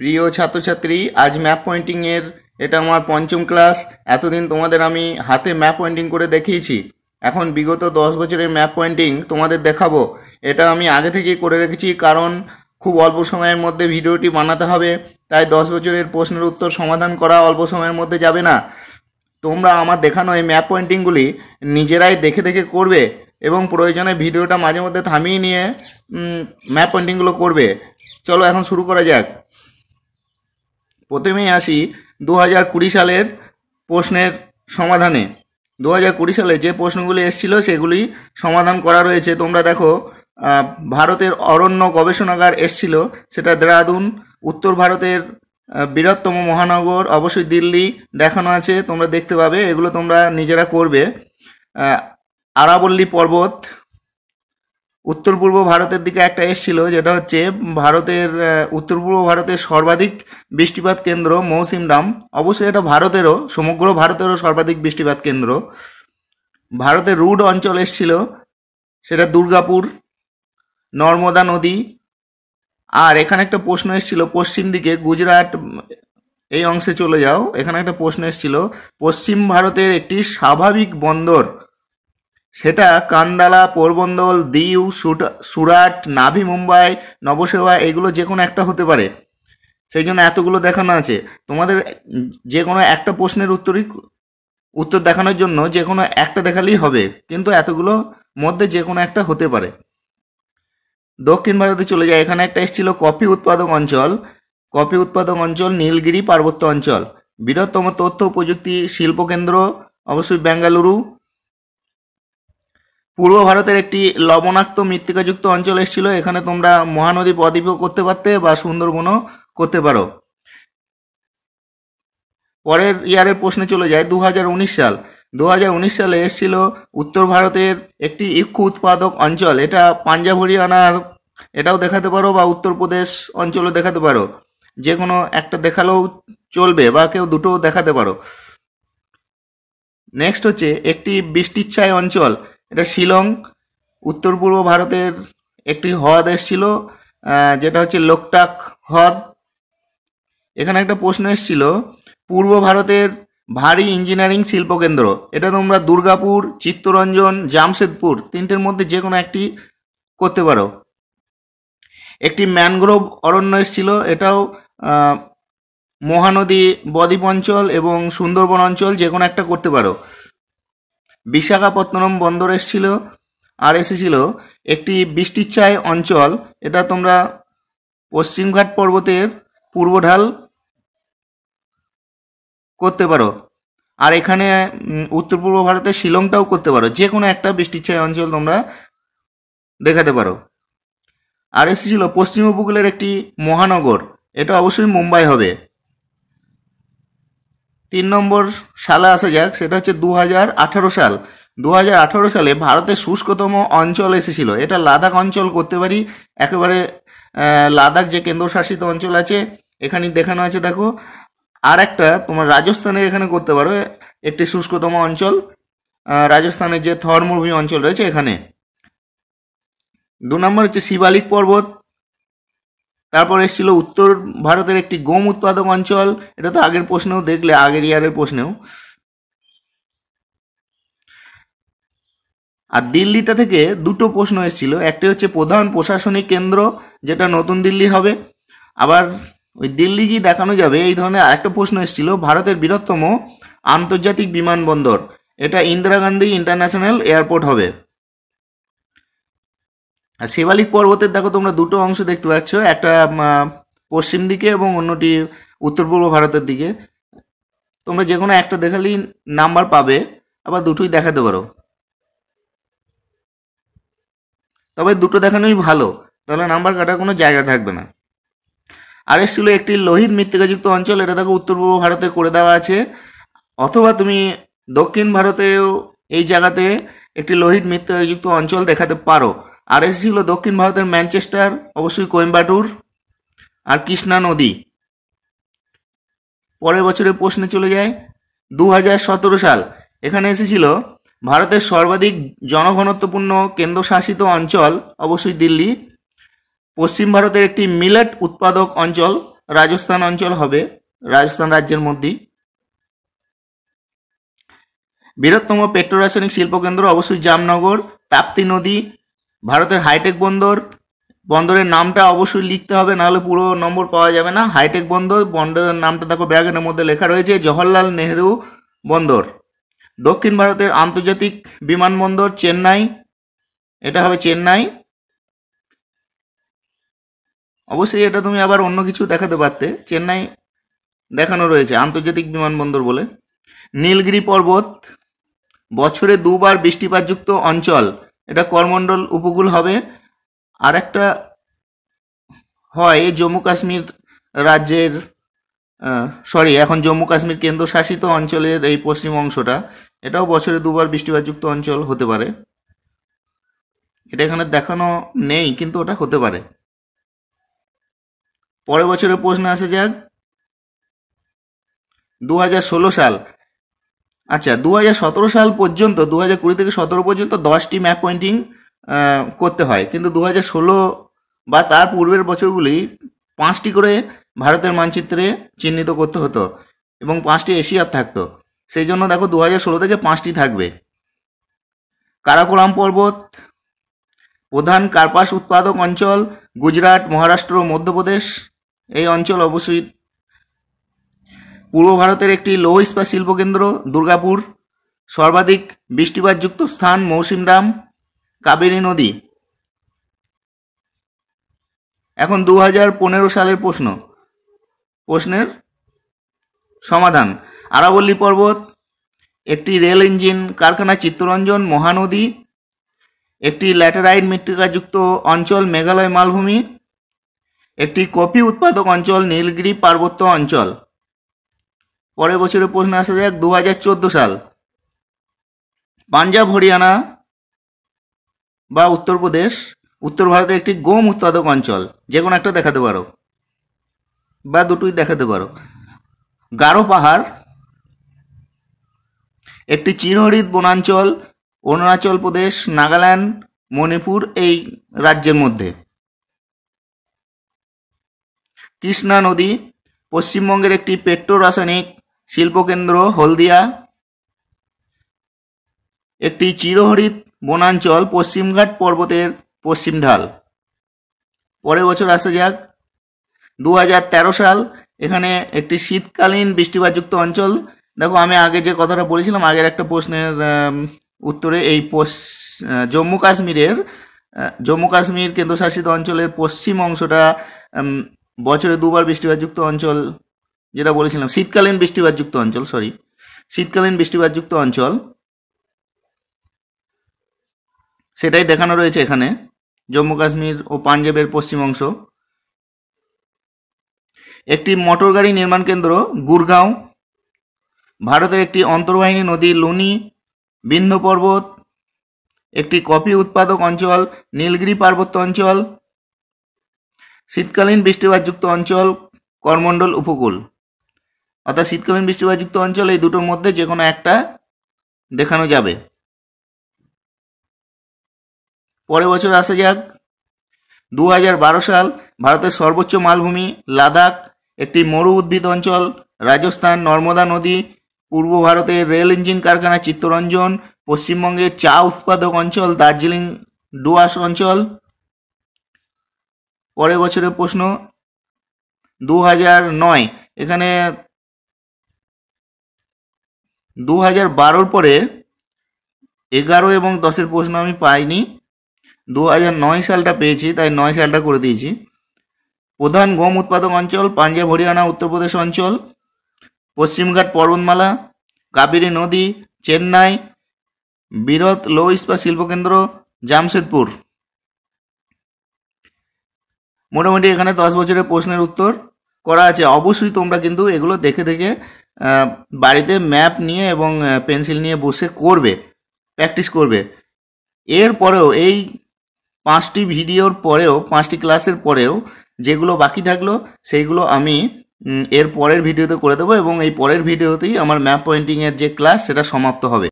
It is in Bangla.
প্রিয় ছাত্রছাত্রী আজ ম্যাপ পয়েন্টিং এর এটা আমার পঞ্চম ক্লাস এতদিন তোমাদের আমি হাতে ম্যাপ পয়েন্টিং করে দেখিয়েছি এখন বিগত দশ বছরের ম্যাপ পয়েন্টিং তোমাদের দেখাবো এটা আমি আগে থেকেই করে রেখেছি কারণ খুব অল্প সময়ের মধ্যে ভিডিওটি বানাতে হবে তাই দশ বছরের প্রশ্নের উত্তর সমাধান করা অল্প সময়ের মধ্যে যাবে না তোমরা আমার দেখানো এই ম্যাপ পয়েন্টিংগুলি নিজেরাই দেখে দেখে করবে এবং প্রয়োজনে ভিডিওটা মাঝে মধ্যে থামিয়ে নিয়ে ম্যাপ পয়েন্টিংগুলো করবে চলো এখন শুরু করা যাক প্রথমেই আসি দু হাজার কুড়ি সালের প্রশ্নের সমাধানে দু হাজার কুড়ি সালে যে প্রশ্নগুলি এসেছিল সেগুলি সমাধান করা রয়েছে তোমরা দেখো ভারতের অরণ্য গবেষণাগার এসছিল সেটা দেরাদুন উত্তর ভারতের বৃহত্তম মহানগর অবশ্যই দিল্লি দেখানো আছে তোমরা দেখতে পাবে এগুলো তোমরা নিজেরা করবে আরাবল্লী পর্বত উত্তর পূর্ব ভারতের দিকে একটা এসছিল যেটা হচ্ছে ভারতের উত্তর পূর্ব ভারতের সর্বাধিক বৃষ্টিপাত কেন্দ্র ডাম অবশ্যই এটা ভারতেরও সমগ্র ভারতেরও সর্বাধিক বৃষ্টিপাত কেন্দ্র ভারতের রুড অঞ্চল এসছিল সেটা দুর্গাপুর নর্মদা নদী আর এখানে একটা প্রশ্ন এসেছিল পশ্চিম দিকে গুজরাট এই অংশে চলে যাও এখানে একটা প্রশ্ন এসেছিল পশ্চিম ভারতের একটি স্বাভাবিক বন্দর সেটা কান্দালা, পোরবন্দর, দিউ, সুরাট, নাভি মুম্বাই, নবসেবা এগুলো যে কোনো একটা হতে পারে সেই জন্য এতগুলো দেখানো আছে তোমাদের যে কোনো একটা প্রশ্নের উত্তরই উত্তর দেখানোর জন্য যে কোনো একটা দেখালেই হবে কিন্তু এতগুলো মধ্যে যে কোনো একটা হতে পারে দক্ষিণ ভারতে চলে যায় এখানে একটা এসেছিল কফি উৎপাদক অঞ্চল কফি উৎপাদক অঞ্চল নীলগিরি পার্বত্য অঞ্চল বৃহত্তম তথ্য প্রযুক্তি শিল্পকেন্দ্র অবশ্যই বেঙ্গালুরু পূর্ব ভারতের একটি লবণাক্ত মৃত্তিকাযুক্ত অঞ্চল এসেছিল এখানে তোমরা মহানদী বদ্বীপও করতে পারতে বা সুন্দরবনও করতে পারো পরের ইয়ারের প্রশ্নে চলে যায় দু সাল দু সালে এসেছিল উত্তর ভারতের একটি ইক্ষু উৎপাদক অঞ্চল এটা পাঞ্জাব হরিয়ানার এটাও দেখাতে পারো বা উত্তরপ্রদেশ অঞ্চলও দেখাতে পারো যে কোনো একটা দেখালেও চলবে বা কেউ দুটো দেখাতে পারো নেক্সট হচ্ছে একটি বৃষ্টিচ্ছায় অঞ্চল এটা শিলং উত্তর পূর্ব ভারতের একটি হ্রদ এসছিল যেটা হচ্ছে লোকটাক হ্রদ এখানে একটা প্রশ্ন এসছিল পূর্ব ভারতের ভারী ইঞ্জিনিয়ারিং শিল্পকেন্দ্র এটা তোমরা দুর্গাপুর চিত্তরঞ্জন জামশেদপুর তিনটের মধ্যে যে কোনো একটি করতে পারো একটি ম্যানগ্রোভ অরণ্য এসছিল এটাও মহানদী বদ্বীপ অঞ্চল এবং সুন্দরবন অঞ্চল যে কোনো একটা করতে পারো বিশাখাপত্তনম বন্দর এসেছিল আর এসেছিল একটি বৃষ্টিচ্ছায় অঞ্চল এটা তোমরা পশ্চিমঘাট পর্বতের পূর্ব ঢাল করতে পারো আর এখানে উত্তর পূর্ব ভারতের শিলংটাও করতে পারো যে কোনো একটা বৃষ্টিচ্ছায় অঞ্চল তোমরা দেখাতে পারো আর এসেছিল পশ্চিম উপকূলের একটি মহানগর এটা অবশ্যই মুম্বাই হবে তিন নম্বর সালে আসা যাক সেটা হচ্ছে দু সাল দু সালে ভারতের শুষ্কতম অঞ্চল এসেছিল এটা লাদাখ অঞ্চল করতে পারি একেবারে লাদাখ যে কেন্দ্রশাসিত অঞ্চল আছে এখানে দেখানো আছে দেখো আর একটা তোমার রাজস্থানের এখানে করতে পারো একটি শুষ্কতম অঞ্চল রাজস্থানের যে থর মরুভূমি অঞ্চল রয়েছে এখানে দু নম্বর হচ্ছে শিবালিক পর্বত তারপর এসেছিল উত্তর ভারতের একটি গম উৎপাদক অঞ্চল এটা তো আগের প্রশ্নেও দেখলে আগের ইয়ারের প্রশ্নেও আর দিল্লিটা থেকে দুটো প্রশ্ন এসেছিল একটি হচ্ছে প্রধান প্রশাসনিক কেন্দ্র যেটা নতুন দিল্লি হবে আবার ওই দিল্লি কি দেখানো যাবে এই ধরনের আরেকটা প্রশ্ন এসেছিল ভারতের বৃহত্তম আন্তর্জাতিক বিমানবন্দর এটা ইন্দিরা গান্ধী ইন্টারন্যাশনাল এয়ারপোর্ট হবে আর শেবালিক পর্বতের দেখো তোমরা দুটো অংশ দেখতে পাচ্ছ একটা পশ্চিম দিকে এবং অন্যটি উত্তর পূর্ব ভারতের দিকে তোমরা যে কোনো একটা দেখালেই নাম্বার পাবে আবার দুটোই দেখাতে পারো তবে দুটো দেখানোই ভালো তাহলে নাম্বার কাটার কোনো জায়গা থাকবে না আর ছিল একটি লোহিত মৃত্তিকাযুক্ত অঞ্চল এটা দেখো উত্তর পূর্ব ভারতে করে দেওয়া আছে অথবা তুমি দক্ষিণ ভারতেও এই জায়গাতে একটি লোহিত মৃত্তিকাযুক্ত অঞ্চল দেখাতে পারো আর আরএসজি ছিল দক্ষিণ ভারতের ম্যানচেস্টার অবশ্যই কোয়েম্বাটুর আর কৃষ্ণা নদী পরের বছরের প্রশ্নে চলে যায় দু সাল এখানে এসেছিল ভারতের সর্বাধিক জনঘনত্বপূর্ণ কেন্দ্রশাসিত অঞ্চল অবশ্যই দিল্লি পশ্চিম ভারতের একটি মিলেট উৎপাদক অঞ্চল রাজস্থান অঞ্চল হবে রাজস্থান রাজ্যের মধ্যে বৃহত্তম পেট্রোরাসায়নিক শিল্পকেন্দ্র অবশ্যই জামনগর তাপ্তি নদী ভারতের হাইটেক বন্দর বন্দরের নামটা অবশ্যই লিখতে হবে নাহলে পুরো নম্বর পাওয়া যাবে না হাইটেক বন্দর বন্দরের নামটা দেখো ব্যাগনের মধ্যে লেখা রয়েছে জওহরলাল নেহরু বন্দর দক্ষিণ ভারতের আন্তর্জাতিক বিমানবন্দর চেন্নাই এটা হবে চেন্নাই অবশ্যই এটা তুমি আবার অন্য কিছু দেখাতে পারতে চেন্নাই দেখানো রয়েছে আন্তর্জাতিক বিমানবন্দর বলে নীলগিরি পর্বত বছরে দুবার বৃষ্টিপাতযুক্ত অঞ্চল এটা করমন্ডল উপকূল হবে আর একটা হয় জম্মু কাশ্মীর রাজ্যের সরি এখন জম্মু কাশ্মীর কেন্দ্রশাসিত অঞ্চলের এই পশ্চিম অংশটা এটাও বছরে দুবার বৃষ্টিপাতযুক্ত অঞ্চল হতে পারে এটা এখানে দেখানো নেই কিন্তু ওটা হতে পারে পরের বছরের প্রশ্ন আসে যাক দু সাল আচ্ছা দু সাল পর্যন্ত দু হাজার কুড়ি থেকে সতেরো পর্যন্ত দশটি ম্যাপ পয়েন্টিং করতে হয় কিন্তু দু ষোলো বা তার পূর্বের বছরগুলি পাঁচটি করে ভারতের মানচিত্রে চিহ্নিত করতে হতো এবং পাঁচটি এশিয়ার থাকতো সেই জন্য দেখো দু হাজার ষোলো থেকে পাঁচটি থাকবে কারাকোরাম পর্বত প্রধান কার্পাস উৎপাদক অঞ্চল গুজরাট মহারাষ্ট্র মধ্যপ্রদেশ এই অঞ্চল অবশ্যই পূর্ব ভারতের একটি লৌ ইস্পাত শিল্পকেন্দ্র দুর্গাপুর সর্বাধিক বৃষ্টিপাতযুক্ত স্থান মৌসিমরাম কাবেরী নদী এখন দু সালের প্রশ্ন প্রশ্নের সমাধান আরাবল্লী পর্বত একটি রেল ইঞ্জিন কারখানা চিত্তরঞ্জন মহানদী একটি ল্যাটেরাইট মৃত্তিকাযুক্ত অঞ্চল মেঘালয় মালভূমি একটি কফি উৎপাদক অঞ্চল নীলগিরি পার্বত্য অঞ্চল পরের বছরের প্রশ্ন আসা যাক দু সাল পাঞ্জাব হরিয়ানা বা উত্তরপ্রদেশ উত্তর ভারতে একটি গম উৎপাদক অঞ্চল যে কোনো একটা দেখাতে পারো বা দুটোই দেখাতে পারো গারো পাহাড় একটি চিরহরিত বনাঞ্চল অরুণাচল প্রদেশ নাগাল্যান্ড মণিপুর এই রাজ্যের মধ্যে কৃষ্ণা নদী পশ্চিমবঙ্গের একটি পেট্রো রাসায়নিক শিল্পকেন্দ্র হলদিয়া একটি চিরহরিত বনাঞ্চল পশ্চিমঘাট পর্বতের পশ্চিম ঢাল পরের বছর আসা যাক দু সাল এখানে একটি শীতকালীন বৃষ্টিপাতযুক্ত অঞ্চল দেখো আমি আগে যে কথাটা বলেছিলাম আগের একটা প্রশ্নের উত্তরে এই জম্মু কাশ্মীরের জম্মু কাশ্মীর কেন্দ্রশাসিত অঞ্চলের পশ্চিম অংশটা বছরে দুবার বৃষ্টিপাতযুক্ত অঞ্চল যেটা বলেছিলাম শীতকালীন বৃষ্টিপাতযুক্ত অঞ্চল সরি শীতকালীন বৃষ্টিপাতযুক্ত অঞ্চল সেটাই দেখানো রয়েছে এখানে জম্মু কাশ্মীর ও পাঞ্জাবের পশ্চিম অংশ একটি মোটর গাড়ি নির্মাণ কেন্দ্র গুরগাঁও ভারতের একটি অন্তর্বাহিনী নদী লুনি বিন্ধ পর্বত একটি কফি উৎপাদক অঞ্চল নীলগিরি পার্বত্য অঞ্চল শীতকালীন বৃষ্টিপাতযুক্ত অঞ্চল করমণ্ডল উপকূল অর্থাৎ শীতকালীন বৃষ্টিপাতযুক্ত অঞ্চল এই দুটোর মধ্যে যে কোনো একটা দেখানো যাবে পরের বছর আসা যাক দু সাল ভারতের সর্বোচ্চ মালভূমি লাদাখ একটি মরু উদ্ভিদ অঞ্চল রাজস্থান নর্মদা নদী পূর্ব ভারতের রেল ইঞ্জিন কারখানা চিত্তরঞ্জন পশ্চিমবঙ্গের চা উৎপাদক অঞ্চল দার্জিলিং ডুয়াস অঞ্চল পরের বছরের প্রশ্ন দু নয় এখানে দু হাজার বারোর পরে এগারো এবং দশের প্রশ্ন আমি পাইনি দু হাজার নয় সালটা পেয়েছি তাই নয় সালটা করে দিয়েছি প্রধান গম উৎপাদক অঞ্চল পাঞ্জাব হরিয়ানা উত্তরপ্রদেশ অঞ্চল পশ্চিমঘাট পর্বতমালা কাবেরী নদী চেন্নাই বিরত লৌ ইস্পাত শিল্পকেন্দ্র জামশেদপুর মোটামুটি এখানে দশ বছরের প্রশ্নের উত্তর করা আছে অবশ্যই তোমরা কিন্তু এগুলো দেখে দেখে বাড়িতে ম্যাপ নিয়ে এবং পেন্সিল নিয়ে বসে করবে প্র্যাকটিস করবে এরপরেও এই পাঁচটি ভিডিওর পরেও পাঁচটি ক্লাসের পরেও যেগুলো বাকি থাকলো সেইগুলো আমি এর পরের ভিডিওতে করে দেবো এবং এই পরের ভিডিওতেই আমার ম্যাপ পয়েন্টিংয়ের যে ক্লাস সেটা সমাপ্ত হবে